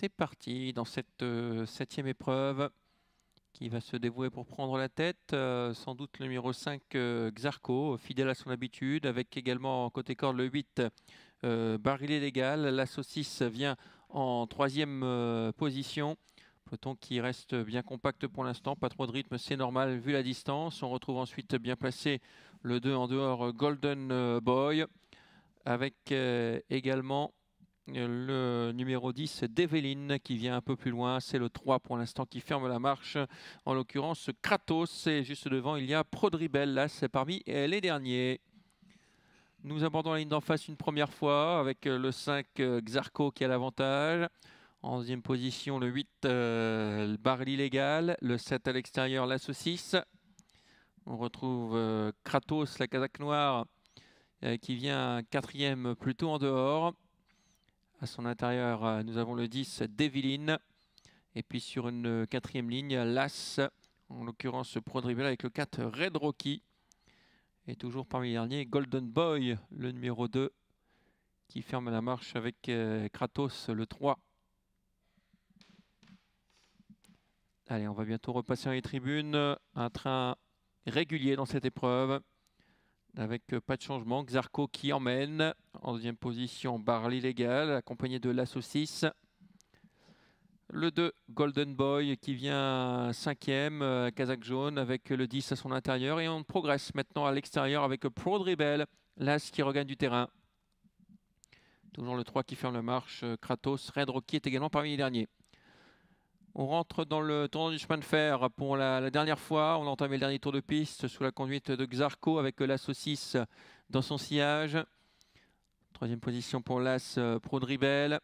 C'est parti dans cette euh, septième épreuve qui va se dévouer pour prendre la tête. Euh, sans doute le numéro 5, euh, Xarco, fidèle à son habitude, avec également côté corde le 8, Baril Légal. La saucisse vient en troisième position. Peloton qui reste bien compact pour l'instant, pas trop de rythme, c'est normal vu la distance. On retrouve ensuite bien placé le 2 en dehors, Golden Boy, avec également le numéro 10 d'Eveline qui vient un peu plus loin. C'est le 3 pour l'instant qui ferme la marche. En l'occurrence, Kratos. Et juste devant, il y a Prodribel. Là, c'est parmi les derniers. Nous abordons la ligne d'en face une première fois avec le 5 euh, Xarco qui a l'avantage. En deuxième position, le 8 euh, le Le 7 à l'extérieur, la saucisse. On retrouve euh, Kratos, la casaque noire, euh, qui vient quatrième plutôt en dehors. À son intérieur, euh, nous avons le 10, Devilin. Et puis sur une quatrième ligne, l'As, en l'occurrence Prodrivel avec le 4, Red Rocky. Et toujours parmi les derniers, Golden Boy, le numéro 2, qui ferme la marche avec euh, Kratos, le 3. Allez, on va bientôt repasser dans les tribunes. Un train régulier dans cette épreuve, avec pas de changement. Xarco qui emmène. En deuxième position, Barley l'illégal, accompagné de La Saucisse. Le 2, Golden Boy, qui vient cinquième, euh, Kazakh jaune, avec le 10 à son intérieur. Et on progresse maintenant à l'extérieur avec Pro Rebel, l'As qui regagne du terrain. Toujours le 3 qui ferme le marche. Euh, Kratos, Red Rocky est également parmi les derniers. On rentre dans le tournant du chemin de fer pour la, dernière fois. On entame entamé le dernier tour de piste sous la conduite de Xarco avec la saucisse dans son sillage. Troisième position pour l'As euh, Prodribel.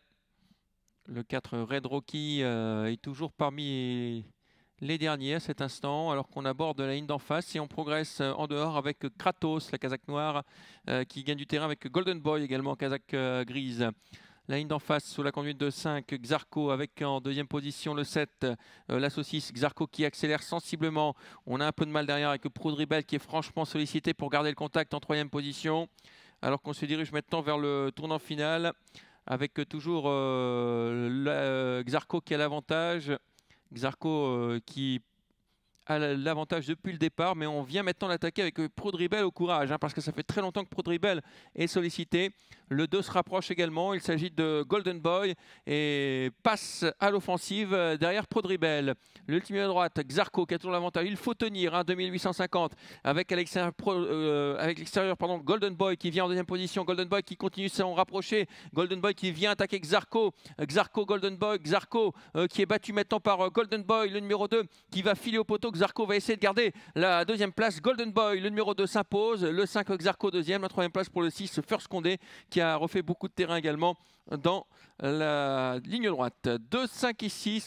Le 4 Red Rocky euh, est toujours parmi les derniers à cet instant, alors qu'on aborde la ligne d'en face et on progresse euh, en dehors avec Kratos, la Kazakh noire, qui gagne du terrain avec Golden Boy également, Kazakh grise. La ligne d'en face sous la conduite de 5, Xarco avec en deuxième position le 7, la saucisse, Xarco qui accélère sensiblement. On a un peu de mal derrière avec Prodribel qui est franchement sollicité pour garder le contact en troisième position alors qu'on se dirige maintenant vers le tournant final avec toujours euh, euh, Xarco qui a l'avantage. Xarco euh, qui a l'avantage depuis le départ, mais on vient maintenant l'attaquer avec Prodribel au courage, hein, parce que ça fait très longtemps que Prodribel est sollicité. Le 2 se rapproche également. Il s'agit de Golden Boy et passe à l'offensive derrière Prodribel. L'ultime à droite, Xarco qui a toujours l'avantage. Il faut tenir 2850 hein, avec l'extérieur euh, Golden Boy qui vient en deuxième position. Golden Boy qui continue s'en rapprocher. Golden Boy qui vient attaquer Xarco. Xarco, Golden Boy. Xarco euh, qui est battu maintenant par euh, Golden Boy, le numéro 2 qui va filer au poteau. Xarco va essayer de garder la deuxième place. Golden Boy, le numéro 2 s'impose. Le 5 Xarco deuxième. La troisième place pour le 6 First Condé qui a refait beaucoup de terrain également dans la ligne droite. 2, 5 et 6.